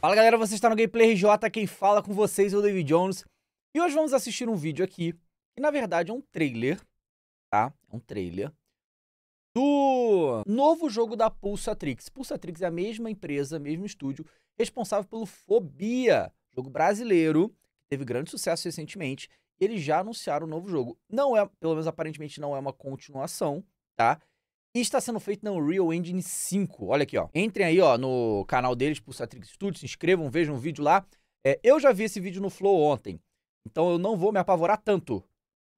Fala galera, você está no Gameplay RJ, quem fala com vocês é o David Jones. E hoje vamos assistir um vídeo aqui, que na verdade é um trailer, tá? É um trailer do novo jogo da Pulsatrix. Pulsatrix é a mesma empresa, mesmo estúdio, responsável pelo Fobia, jogo brasileiro, que teve grande sucesso recentemente. Eles já anunciaram um novo jogo. Não é, pelo menos aparentemente não é uma continuação, tá? E está sendo feito na Unreal Engine 5. Olha aqui, ó. Entrem aí, ó, no canal deles, Pulsatrix Studios, se inscrevam, vejam o vídeo lá. É, eu já vi esse vídeo no Flow ontem, então eu não vou me apavorar tanto.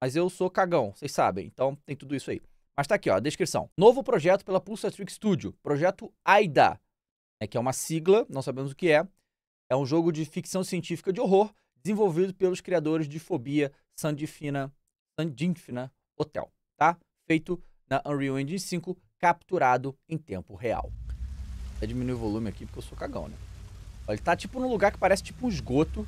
Mas eu sou cagão, vocês sabem, então tem tudo isso aí. Mas tá aqui, ó, a descrição. Novo projeto pela Pulsatrix Studio, projeto AIDA, né, que é uma sigla, não sabemos o que é. É um jogo de ficção científica de horror, desenvolvido pelos criadores de Fobia, Sandifina, Sandinfina Hotel, tá? Feito na Unreal Engine 5 capturado em tempo real. Até diminuir o volume aqui porque eu sou cagão, né? Olha, ele tá tipo num lugar que parece tipo um esgoto.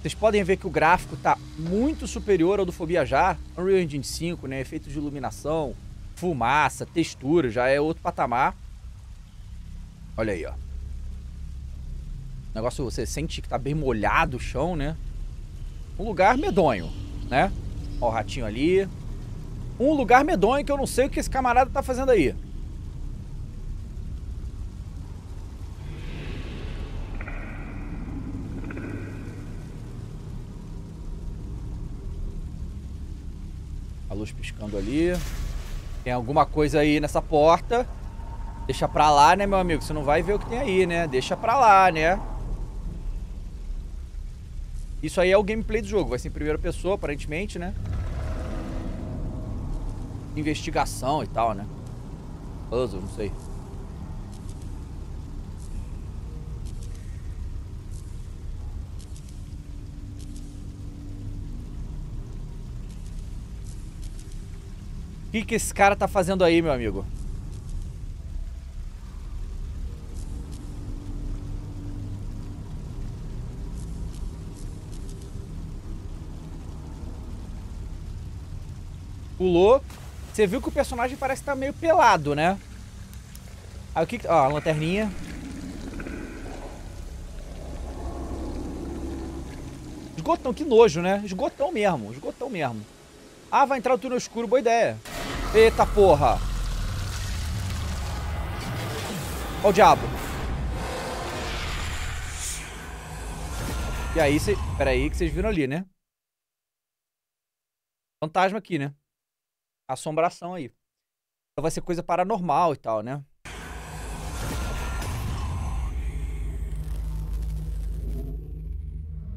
Vocês podem ver que o gráfico tá muito superior ao do Fobia já. Unreal Engine 5, né? Efeitos de iluminação, fumaça, textura, já é outro patamar. Olha aí, ó. O negócio você sente que tá bem molhado o chão, né? Um lugar medonho, né? Ó o ratinho ali um lugar medonho que eu não sei o que esse camarada tá fazendo aí. A luz piscando ali. Tem alguma coisa aí nessa porta. Deixa pra lá, né, meu amigo? Você não vai ver o que tem aí, né? Deixa pra lá, né? Isso aí é o gameplay do jogo. Vai ser em primeira pessoa, aparentemente, né? investigação e tal, né? Puzzle, não sei. O que, que esse cara tá fazendo aí, meu amigo? Pulou. Você viu que o personagem parece estar tá meio pelado, né? Aí o que... Ó, a lanterninha. Esgotão, que nojo, né? Esgotão mesmo, esgotão mesmo. Ah, vai entrar o túnel escuro, boa ideia. Eita porra. Ó o diabo. E aí, cê... peraí, que vocês viram ali, né? Fantasma aqui, né? assombração aí. Então vai ser coisa paranormal e tal, né?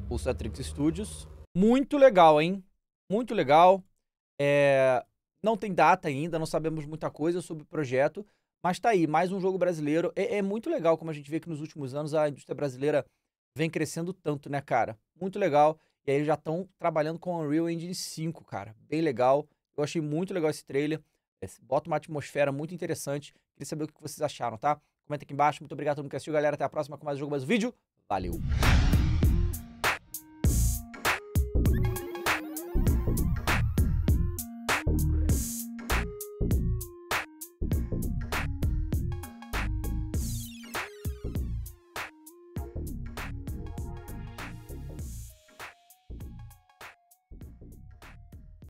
Pulsatrix Studios. Muito legal, hein? Muito legal. É... Não tem data ainda, não sabemos muita coisa sobre o projeto, mas tá aí, mais um jogo brasileiro. É, é, muito legal como a gente vê que nos últimos anos a indústria brasileira vem crescendo tanto, né, cara? Muito legal. E aí eles já estão trabalhando com o Unreal Engine 5, cara. Bem legal. Eu achei muito legal esse trailer. Eh, bota uma atmosfera muito interessante. Queria saber o que vocês acharam, tá? Comenta aqui embaixo. Muito obrigado a todo mundo que assistiu, galera. Até a próxima com mais um jogo, mais um vídeo. Valeu!